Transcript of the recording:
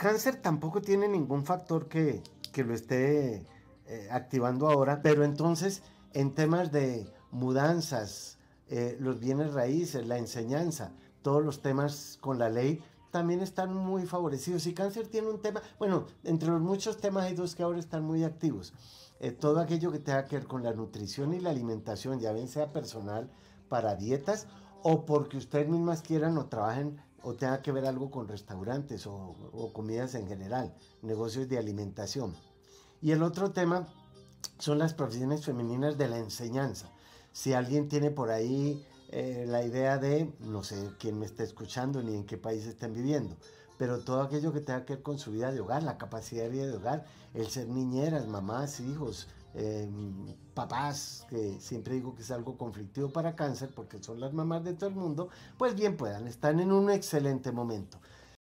Cáncer tampoco tiene ningún factor que, lo esté eh, activando ahora, pero entonces en temas de mudanzas, eh, los bienes raíces, la enseñanza, todos los temas con la ley también están muy favorecidos. Y cáncer tiene un tema, bueno, entre los muchos temas hay dos que ahora están muy activos. Eh, todo aquello que tenga que ver con la nutrición y la alimentación, ya bien sea personal para dietas o porque ustedes mismas quieran o trabajen o tenga que ver algo con restaurantes o, comidas en general, negocios de alimentación. Y el otro tema son las profesiones femeninas de la enseñanza. Si alguien tiene por ahí eh, la idea de, no sé quién me está escuchando ni en qué país están viviendo, pero todo aquello que tenga que ver con su vida de hogar, la capacidad de vida de hogar, el ser niñeras, mamás, hijos, Em, papás, que siempre digo que es algo conflictivo para cáncer porque son las mamás de todo el mundo, pues bien puedan, están en un excelente momento.